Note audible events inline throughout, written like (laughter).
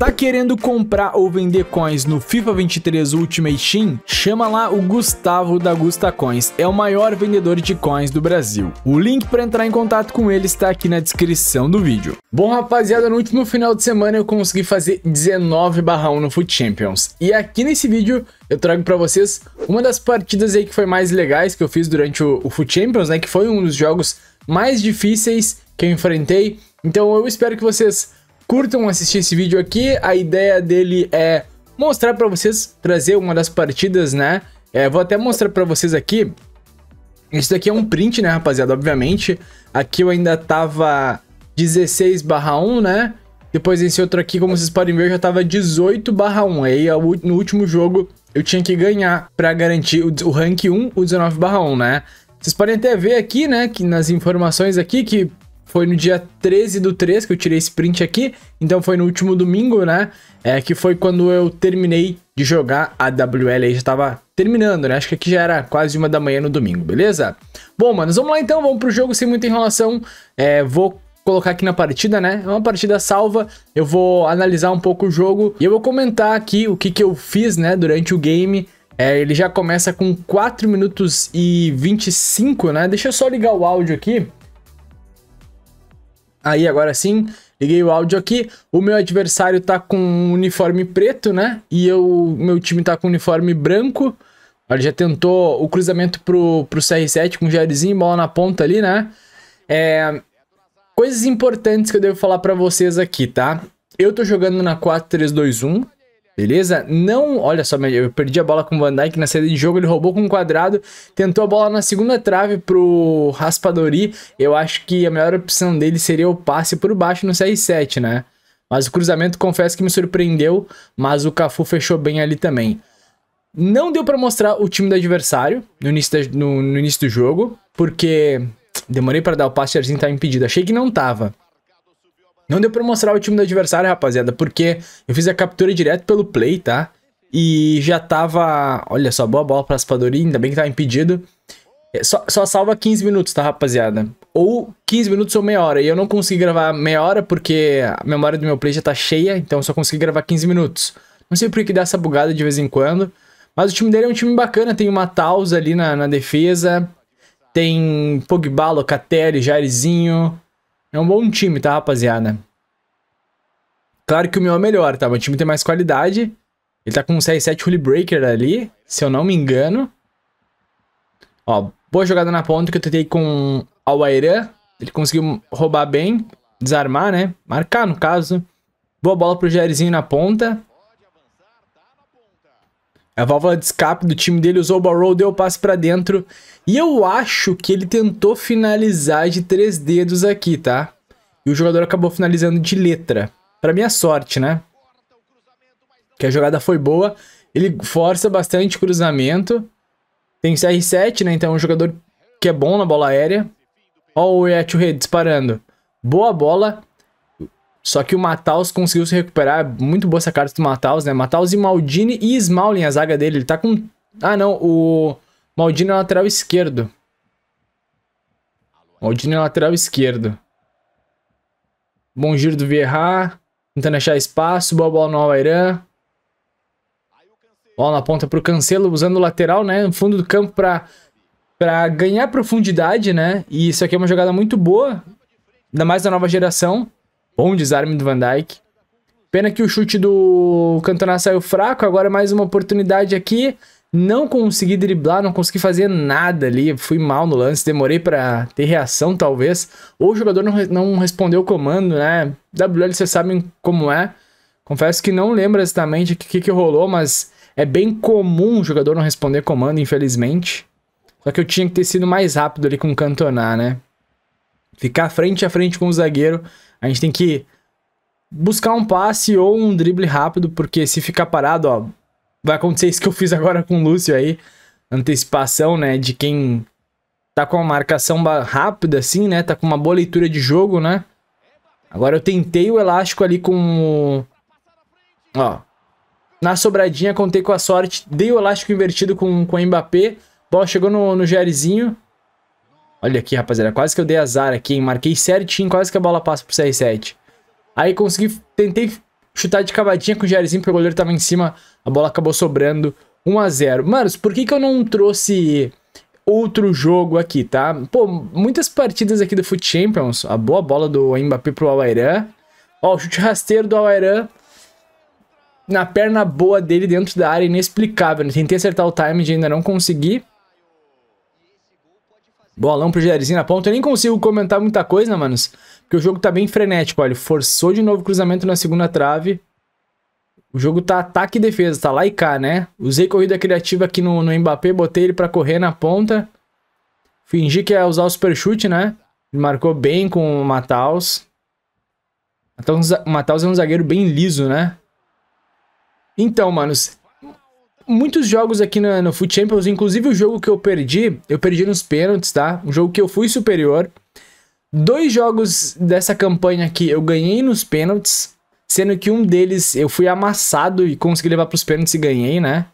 Tá querendo comprar ou vender coins no FIFA 23 Ultimate Team? Chama lá o Gustavo da Gusta Coins, é o maior vendedor de coins do Brasil. O link para entrar em contato com ele está aqui na descrição do vídeo. Bom rapaziada, no último final de semana eu consegui fazer 19 1 no Foot Champions. E aqui nesse vídeo eu trago para vocês uma das partidas aí que foi mais legais que eu fiz durante o, o Foot Champions, né? Que foi um dos jogos mais difíceis que eu enfrentei. Então eu espero que vocês curtam assistir esse vídeo aqui. A ideia dele é mostrar para vocês, trazer uma das partidas, né? É, vou até mostrar para vocês aqui. Isso daqui é um print, né, rapaziada? Obviamente. Aqui eu ainda tava 16 1, né? Depois esse outro aqui, como vocês podem ver, eu já tava 18 1. Aí no último jogo eu tinha que ganhar para garantir o, rank 1, o 19 1, né? Vocês podem até ver aqui, né, que nas informações aqui que foi no dia 13 do 3 que eu tirei esse print aqui. Então foi no último domingo, né? É, que foi quando eu terminei de jogar a WL aí. Já tava terminando, né? Acho que aqui já era quase uma da manhã no domingo, beleza? Bom, manos, vamos lá então. Vamos pro jogo sem muita enrolação. É, vou colocar aqui na partida, né? É uma partida salva, eu vou analisar um pouco o jogo e eu vou comentar aqui o que, que eu fiz, né, durante o game. É, ele já começa com 4 minutos e 25, né? Deixa eu só ligar o áudio aqui Aí, agora sim, liguei o áudio aqui. O meu adversário tá com um uniforme preto, né? E eu, meu time tá com um uniforme branco. Ele já tentou o cruzamento pro, pro CR7 com o Jairzinho, bola na ponta ali, né? É, coisas importantes que eu devo falar para vocês aqui, tá? Eu tô jogando na 4-3-2-1. Beleza? Não, olha só, eu perdi a bola com o Van Dijk na saída de jogo, ele roubou com um quadrado, tentou a bola na segunda trave pro Raspadori. Eu acho que a melhor opção dele seria o passe por baixo no CR7, né? Mas o cruzamento, confesso que me surpreendeu, mas o Cafu fechou bem ali também. Não deu para mostrar o time do adversário no início, da, no, no início do jogo, porque demorei para dar o passe, o Jairzinho tava tá impedido. Achei que não tava. Não deu pra mostrar o time do adversário, rapaziada, porque eu fiz a captura direto pelo play, tá? E já tava... Olha só, boa bola pra Raspadori, ainda bem que tava impedido. É, só, só, salva 15 minutos, tá, rapaziada? Ou 15 minutos ou meia hora. E eu não consegui gravar meia hora porque a memória do meu play já tá cheia, então só consegui gravar 15 minutos. Não sei por que dá essa bugada de vez em quando. Mas o time dele é um time bacana, tem uma Taus ali na, na defesa, tem Pogba, Locatelli, Jairzinho, é um bom time, tá, rapaziada? Claro que o meu é melhor, tá? O time tem mais qualidade. Ele tá com um CR7 Holy Breaker ali, se eu não me engano. Ó, boa jogada na ponta que eu tentei com o Airan. Ele conseguiu roubar bem, desarmar, né? Marcar, no caso. Boa bola pro Jairzinho na ponta. A válvula de escape do time dele usou o Barrow, deu o passe para dentro. E eu acho que ele tentou finalizar de três dedos aqui, tá? E o jogador acabou finalizando de letra. Para minha sorte, né? Que a jogada foi boa. Ele força bastante cruzamento. Tem CR7, né? Então é um jogador que é bom na bola aérea. Olha o Yachurê disparando. Boa bola. Só que o Mataus conseguiu se recuperar. Muito boa essa carta do Mataus, né? Mataus e Maldini e Smalling, a zaga dele. Ele tá com... Ah, não. O Maldini é lateral esquerdo. Maldini é lateral esquerdo. Bom giro do Vieira. Tentando achar espaço. Boa bola no Alairan. Bola na ponta pro Cancelo, usando o lateral, né? No fundo do campo pra, pra ganhar profundidade, né? E isso aqui é uma jogada muito boa. Ainda mais da nova geração. Bom desarme do Van Dijk. Pena que o chute do Cantona saiu fraco. Agora é mais uma oportunidade aqui. Não consegui driblar, não consegui fazer nada ali. Fui mal no lance, demorei para ter reação, talvez. Ou o jogador não, não respondeu o comando, né? WL, vocês sabem como é. Confesso que não lembro exatamente o que, que rolou, mas é bem comum o jogador não responder comando, infelizmente. Só que eu tinha que ter sido mais rápido ali com o Cantona, né? ficar frente a frente com o zagueiro, a gente tem que buscar um passe ou um drible rápido, porque se ficar parado, ó, vai acontecer isso que eu fiz agora com o Lúcio aí, antecipação, né, de quem tá com uma marcação rápida assim, né, tá com uma boa leitura de jogo, né? Agora eu tentei o elástico ali com o... ó, na sobradinha contei com a sorte, dei o elástico invertido com com o Mbappé, bola chegou no no Jairzinho, Olha aqui, rapaziada. Quase que eu dei azar aqui, hein? Marquei certinho, quase que a bola passa pro CR7. Aí consegui... Tentei chutar de cavadinha com o Jairzinho, porque o goleiro tava em cima. A bola acabou sobrando 1x0. Manos, por que que eu não trouxe outro jogo aqui, tá? Pô, muitas partidas aqui do Foot Champions. A boa bola do Mbappé pro Alairan. Ó, o chute rasteiro do Alairan na perna boa dele dentro da área, inexplicável. Tentei acertar o time e ainda não consegui. Bolão pro Jairzinho na ponta. Eu nem consigo comentar muita coisa, manos. Porque o jogo tá bem frenético, olha. Forçou de novo o cruzamento na segunda trave. O jogo tá ataque e defesa, tá lá e cá, né? Usei corrida criativa aqui no, no Mbappé, botei ele pra correr na ponta. Fingi que ia é usar o super chute, né? Ele marcou bem com o Mataus. o é Mataus é um zagueiro bem liso, né? Então, manos, muitos jogos aqui no, no Foot Champions, inclusive o jogo que eu perdi, eu perdi nos pênaltis, tá? Um jogo que eu fui superior. Dois jogos dessa campanha aqui eu ganhei nos pênaltis, sendo que um deles eu fui amassado e consegui levar para os pênaltis e ganhei, né?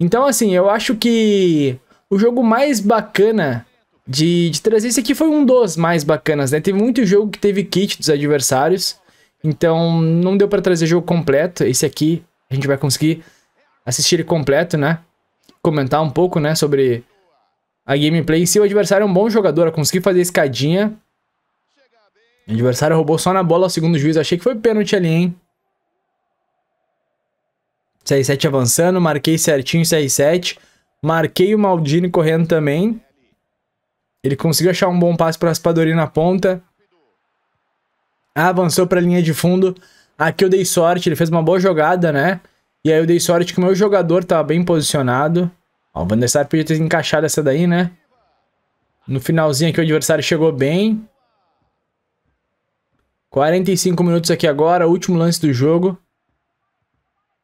Então, assim, eu acho que o jogo mais bacana de, de trazer esse aqui foi um dos mais bacanas, né? Teve muito jogo que teve kit dos adversários, então não deu para trazer jogo completo. Esse aqui a gente vai conseguir assistir ele completo, né? Comentar um pouco, né, sobre a gameplay. se o adversário é um bom jogador, consegui fazer a escadinha. O adversário roubou só na bola, segundo o juiz. Achei que foi pênalti ali, hein? CR7 avançando, marquei certinho CR7. Marquei o Maldini correndo também. Ele conseguiu achar um bom passe para Raspadori na ponta. Avançou para a linha de fundo. Aqui eu dei sorte, ele fez uma boa jogada, né? E aí eu dei sorte que o meu jogador tava tá bem posicionado. Ó, o Van der Sar podia ter encaixado essa daí, né? No finalzinho aqui o adversário chegou bem. 45 minutos aqui agora, último lance do jogo.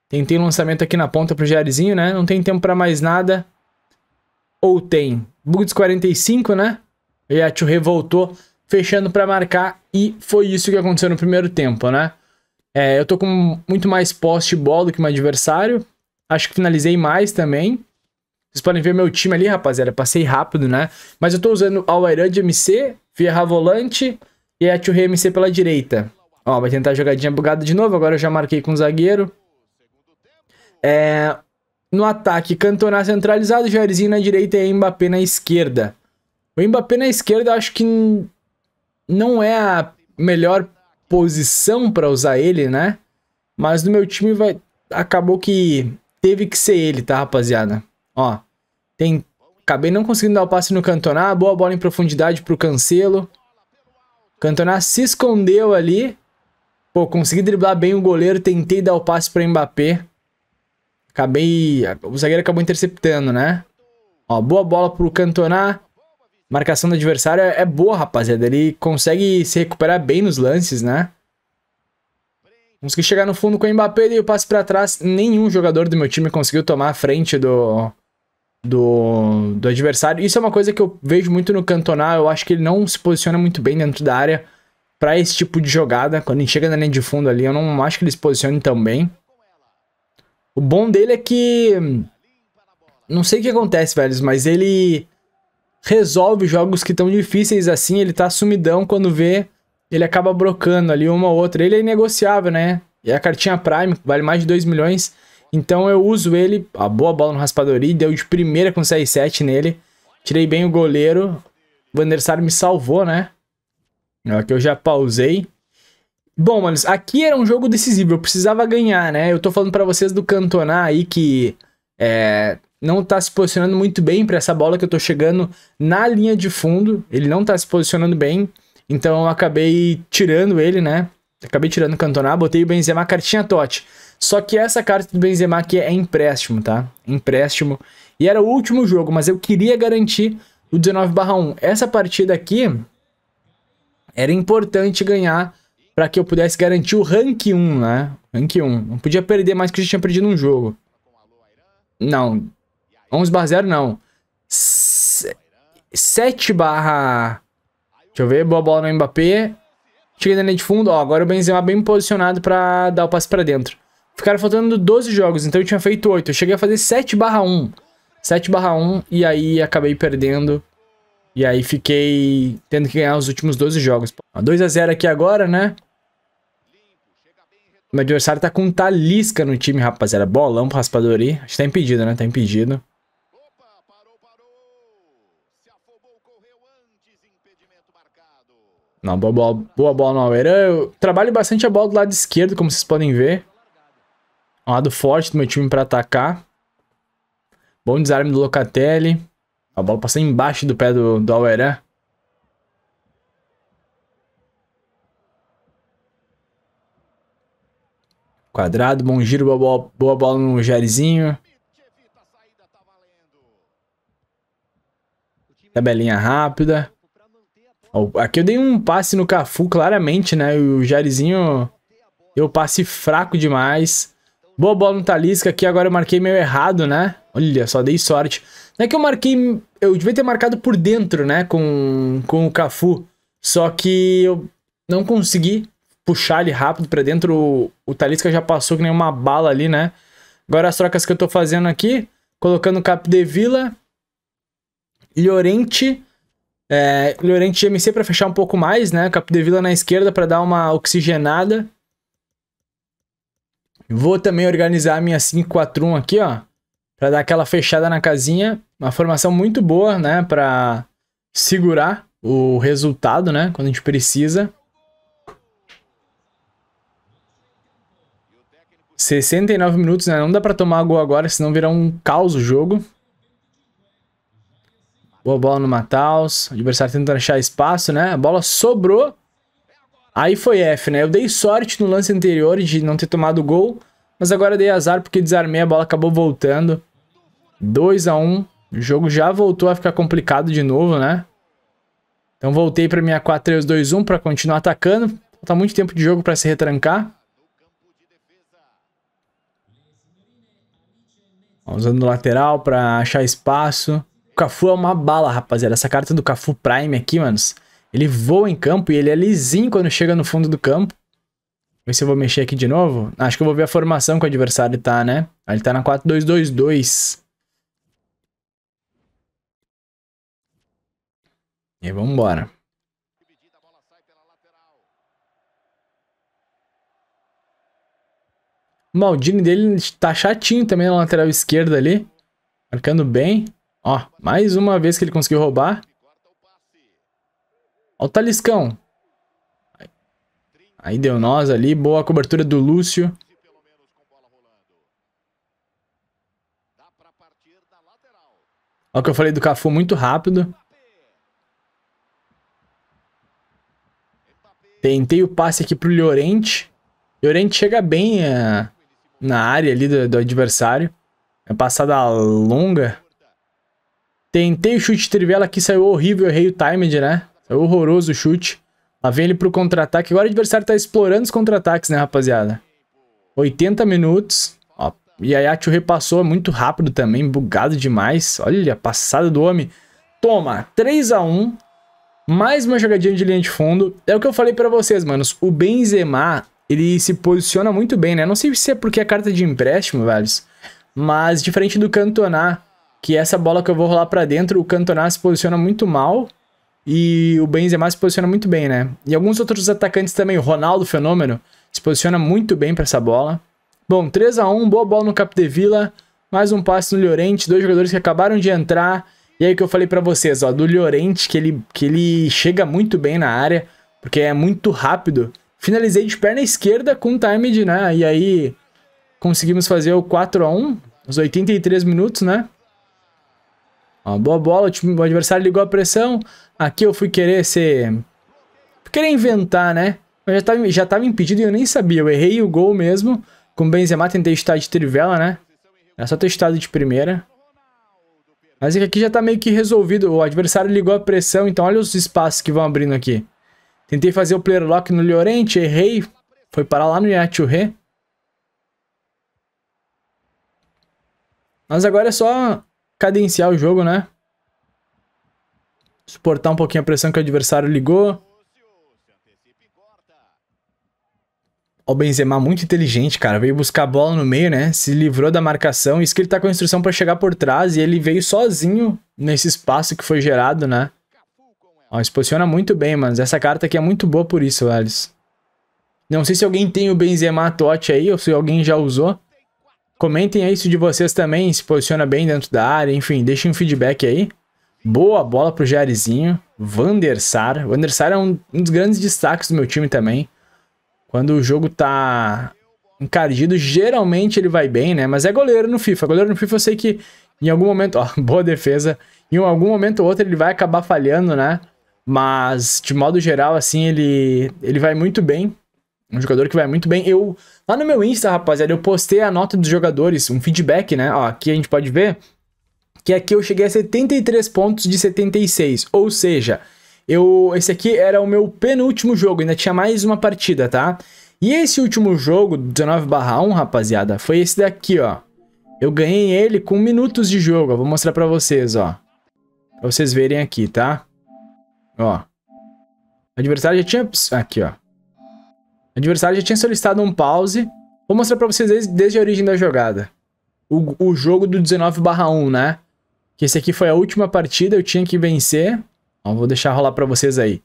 Tentei um lançamento aqui na ponta pro Jairzinho, né? Não tem tempo pra mais nada. Ou tem. Bugs 45, né? Yatio revoltou, fechando pra marcar. E foi isso que aconteceu no primeiro tempo, né? É, eu tô com muito mais poste bola do que meu adversário. Acho que finalizei mais também. Vocês podem ver meu time ali, rapaziada. Passei rápido, né? Mas eu tô usando a de MC, Fierra volante e a Tio MC pela direita. Ó, vai tentar a jogadinha bugada de novo. Agora eu já marquei com o zagueiro. É, no ataque, Cantona centralizado, Jairzinho na direita e Mbappé na esquerda. O Mbappé na esquerda eu acho que não é a melhor posição para usar ele, né? Mas no meu time vai acabou que teve que ser ele, tá, rapaziada? Ó, tem acabei não conseguindo dar o passe no Cantona, boa bola em profundidade pro Cancelo. Cantona se escondeu ali. Pô, consegui driblar bem o goleiro, tentei dar o passe para Mbappé. Acabei, o zagueiro acabou interceptando, né? Ó, boa bola pro Cantona marcação do adversário é, é boa, rapaziada. Ele consegue se recuperar bem nos lances, né? Consegui chegar no fundo com o Mbappé e o passe para trás. Nenhum jogador do meu time conseguiu tomar a frente do, do, do adversário. Isso é uma coisa que eu vejo muito no cantonal Eu acho que ele não se posiciona muito bem dentro da área para esse tipo de jogada. Quando ele chega na linha de fundo ali, eu não acho que ele se posicione tão bem. O bom dele é que. Não sei o que acontece, velhos, mas ele resolve jogos que estão difíceis assim, ele tá sumidão quando vê, ele acaba brocando ali uma ou outra. Ele é negociável, né? E a cartinha Prime vale mais de 2 milhões, então eu uso ele, a boa bola no Raspadori, deu de primeira com CR7 nele. Tirei bem o goleiro, o Van me salvou, né? Aqui é eu já pausei. Bom, mas aqui era um jogo decisivo, eu precisava ganhar, né? Eu tô falando para vocês do Cantona aí que é, não tá se posicionando muito bem para essa bola que eu tô chegando na linha de fundo. Ele não tá se posicionando bem. Então eu acabei tirando ele, né? Acabei tirando o Cantona, botei o Benzema cartinha Totti. Só que essa carta do Benzema aqui é empréstimo, tá? Empréstimo. E era o último jogo, mas eu queria garantir o 19/1. Essa partida aqui era importante ganhar para que eu pudesse garantir o rank 1, né? Rank 1. Não podia perder mais que eu já tinha perdido um jogo. Não, 11 barra 0 não. 7 barra... Deixa eu ver, boa bola no Mbappé. Chega na linha de fundo, ó, agora o Benzema bem posicionado pra dar o passe pra dentro. Ficaram faltando 12 jogos, então eu tinha feito 8. Eu cheguei a fazer 7 barra 1. 7 barra 1 e aí acabei perdendo. E aí fiquei tendo que ganhar os últimos 12 jogos. 2x0 aqui agora, né? Meu adversário tá com talisca no time, rapaziada. Bolão pro raspador aí. Acho que tá impedido, né? Tá impedido. Não, boa bola, boa bola no Aueran. Eu trabalho bastante a bola do lado esquerdo, como vocês podem ver. É um lado forte do meu time para atacar. Bom desarme do Locatelli. A bola passou embaixo do pé do, do Quadrado, bom giro, boa bola, boa bola no Jairzinho. Tabelinha rápida. Aqui eu dei um passe no Cafu, claramente, né? O Jairzinho deu passe fraco demais. Boa bola no Talisca aqui, agora eu marquei meio errado, né? Olha, só dei sorte. Não é que eu marquei... Eu devia ter marcado por dentro, né? Com, com o Cafu. Só que eu não consegui puxar ele rápido pra dentro. O, o Talisca já passou que nem uma bala ali, né? Agora as trocas que eu tô fazendo aqui. Colocando o Capdevila. Llorente. É, Llorente MC para fechar um pouco mais, né? Capdevila na esquerda para dar uma oxigenada. Vou também organizar a minha 5-4-1 aqui, ó. Pra dar aquela fechada na casinha. Uma formação muito boa, né? Pra segurar o resultado, né? Quando a gente precisa. 69 minutos, né? Não dá pra tomar gol agora, senão virá um caos o jogo. Boa bola no Mataus. O adversário tentando achar espaço, né? A bola sobrou. Aí foi F, né? Eu dei sorte no lance anterior de não ter tomado gol. Mas agora dei azar porque desarmei, a bola acabou voltando. 2 a 1 O jogo já voltou a ficar complicado de novo, né? Então voltei para minha 4-3-2-1 para continuar atacando. Falta muito tempo de jogo para se retrancar. Usando o lateral para achar espaço. O Cafu é uma bala, rapaziada. Essa carta do Cafu Prime aqui, manos. Ele voa em campo e ele é lisinho quando chega no fundo do campo. ver se eu vou mexer aqui de novo. Acho que eu vou ver a formação que o adversário tá, né? Ele tá na 4-2-2-2. E vamos embora. O Maldini dele tá chatinho também na lateral esquerda ali. Marcando bem. Ó, mais uma vez que ele conseguiu roubar. Ó o Taliscão. Aí deu nós ali. Boa cobertura do Lúcio. Olha o que eu falei do Cafu muito rápido. Tentei o passe aqui pro Llorente. Llorente chega bem eh, na área ali do, do adversário. É passada longa. Tentei o chute de trivela que saiu horrível, errei o timed, né? Saiu horroroso o chute. Lá vem ele pro contra-ataque. Agora o adversário tá explorando os contra-ataques, né, rapaziada? 80 minutos. Ó, Yayacho repassou muito rápido também, bugado demais. Olha, a passada do homem. Toma, 3x1. Mais uma jogadinha de linha de fundo. É o que eu falei pra vocês, manos. O Benzema, ele se posiciona muito bem, né? Não sei se é porque é carta de empréstimo, velhos. Mas diferente do Cantona, que essa bola que eu vou rolar para dentro, o Cantona se posiciona muito mal e o Benzema se posiciona muito bem, né? E alguns outros atacantes também, o Ronaldo Fenômeno se posiciona muito bem para essa bola. Bom, 3 a 1 boa bola no Capdevila, mais um passe no Llorente, dois jogadores que acabaram de entrar. E aí que eu falei para vocês, ó, do Llorente, que ele, que ele chega muito bem na área, porque é muito rápido. Finalizei de perna esquerda com time de, né? E aí conseguimos fazer o 4 a 1 os 83 minutos, né? ó boa bola, o, time, o adversário ligou a pressão. Aqui eu fui querer ser... Fui querer inventar, né? Mas já tava, já tava impedido e eu nem sabia. Eu errei o gol mesmo. Com o Benzema tentei estar de trivela, né? Era só ter estado de primeira. Mas é aqui já tá meio que resolvido. O adversário ligou a pressão, então olha os espaços que vão abrindo aqui. Tentei fazer o player lock no Llorente, errei. Foi parar lá no Yachurê. Mas agora é só cadenciar o jogo, né? Suportar um pouquinho a pressão que o adversário ligou. Ó, o Benzema muito inteligente, cara. Veio buscar a bola no meio, né? Se livrou da marcação. Isso que ele tá com a instrução para chegar por trás. E ele veio sozinho nesse espaço que foi gerado, né? Ó, se posiciona muito bem, mano. Essa carta aqui é muito boa por isso, Alice. Não sei se alguém tem o Benzema Tote aí, ou se alguém já usou. Comentem aí se de vocês também se posiciona bem dentro da área, enfim, deixem um feedback aí. Boa bola pro Jairzinho, Vandersar. Vandersar é um, um dos grandes destaques do meu time também. Quando o jogo tá encardido, geralmente ele vai bem, né? Mas é goleiro no FIFA. Goleiro no FIFA eu sei que em algum momento, (laughs) ó, boa defesa. Em algum momento ou outro ele vai acabar falhando, né? Mas de modo geral, assim, ele, ele vai muito bem. Um jogador que vai muito bem. Eu, lá no meu Insta, rapaziada, eu postei a nota dos jogadores, um feedback, né? Ó, aqui a gente pode ver que aqui eu cheguei a 73 pontos de 76, ou seja, eu esse aqui era o meu penúltimo jogo, ainda tinha mais uma partida, tá? E esse último jogo, 19/1, rapaziada, foi esse daqui, ó. Eu ganhei ele com minutos de jogo, Eu vou mostrar pra vocês, ó. Pra vocês verem aqui, tá? Ó. adversário já tinha... Aqui, ó. O adversário já tinha solicitado um pause. Vou mostrar pra vocês desde, desde a origem da jogada. O, o jogo do 19 1, né? Que esse aqui foi a última partida, eu tinha que vencer. Então, vou deixar rolar pra vocês aí.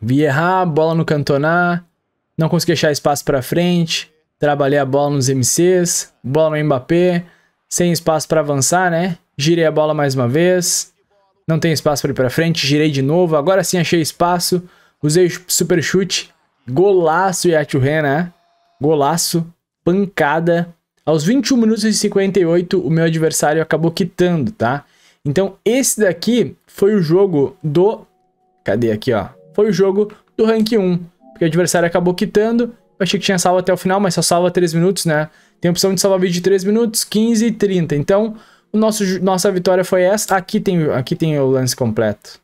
Vi errar, bola no cantonar. Não consegui achar espaço pra frente. Trabalhei a bola nos MCs. Bola no Mbappé. Sem espaço pra avançar, né? Girei a bola mais uma vez. Não tem espaço pra ir pra frente. Girei de novo. Agora sim achei espaço. Usei o super chute. Golaço, Yatuhen, né? Golaço. Pancada. Aos 21 minutos e 58, o meu adversário acabou quitando, tá? Então, esse daqui foi o jogo do... Cadê aqui, ó? Foi o jogo do rank 1. Porque o adversário acabou quitando. Eu achei que tinha salvo até o final, mas só salva 3 minutos, né? Tem a opção de salvar vídeo de 3 minutos, 15 e 30. Então, o nosso, nossa vitória foi essa. Aqui tem, aqui tem o lance completo.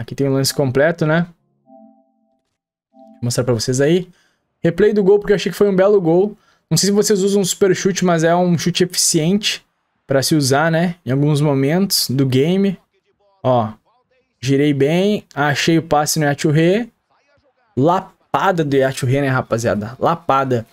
Aqui tem o lance completo, né? Vou mostrar pra vocês aí. Replay do gol, porque eu achei que foi um belo gol. Não sei se vocês usam super chute, mas é um chute eficiente para se usar, né? Em alguns momentos do game. Ó, girei bem, achei o passe no Yachurê. Lapada do Yachurê, né, rapaziada? Lapada.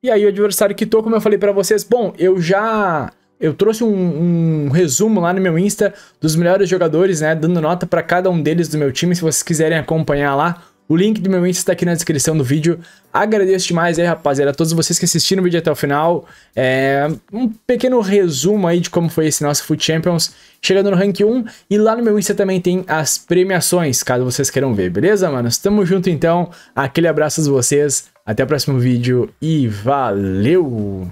E aí o adversário quitou, como eu falei para vocês. Bom, eu já eu trouxe um, um, resumo lá no meu Insta dos melhores jogadores, né? Dando nota para cada um deles do meu time, se vocês quiserem acompanhar lá. O link do meu Insta está aqui na descrição do vídeo. Agradeço demais aí, rapaziada, a todos vocês que assistiram o vídeo até o final. É, um pequeno resumo aí de como foi esse nosso Food Champions, chegando no rank 1. E lá no meu Insta também tem as premiações, caso vocês queiram ver, beleza, mano? Tamo junto então, aquele abraço a vocês, até o próximo vídeo e valeu!